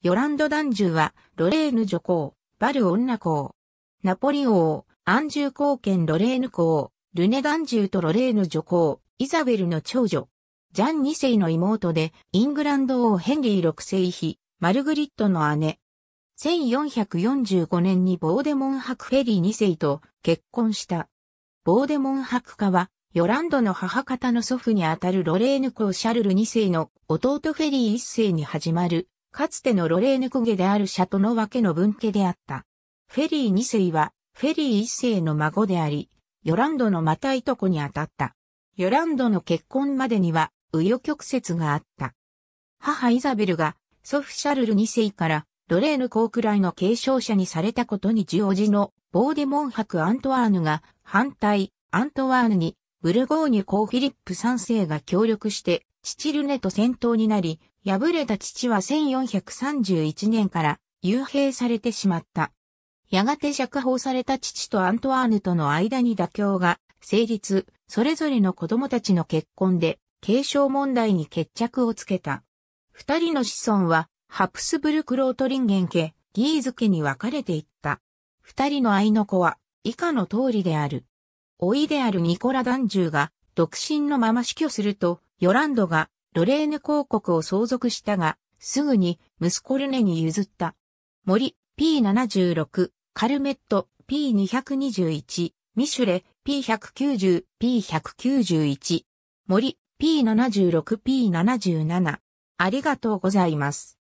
ヨランド男獣は、ロレーヌ女皇、バル女皇、ナポリ王、アンジュ皇権ロレーヌ皇、ルネ男獣とロレーヌ女皇、イザベルの長女、ジャン二世の妹で、イングランド王ヘンリー六世妃、マルグリットの姉。1445年にボーデモン博フェリー二世と結婚した。ボーデモン博家は、ヨランドの母方の祖父にあたるロレーヌ公シャルル二世の弟フェリー一世に始まるかつてのロレーヌ公家であるシャトノワ家の分家であった。フェリー2世は、フェリー1世の孫であり、ヨランドのまたいとこに当たった。ヨランドの結婚までには、紆余曲折があった。母イザベルが、祖父シャルル2世から、ロレーヌ公くらいの継承者にされたことに十おの、ボーデモン博アントワーヌが、反対、アントワーヌに、ブルゴーニュ公フィリップ3世が協力して、父ルネと戦闘になり、敗れた父は1431年から幽閉されてしまった。やがて釈放された父とアントワーヌとの間に妥協が成立、それぞれの子供たちの結婚で継承問題に決着をつけた。二人の子孫はハプスブルクロートリンゲン家、ギーズ家に分かれていった。二人の愛の子は以下の通りである。老いであるニコラ男獣が独身のまま死去すると、ヨランドがロレーヌ公国を相続したが、すぐに息子ルネに譲った。森 P76、カルメット P221、ミシュレ P190、P191、森 P76、P77。ありがとうございます。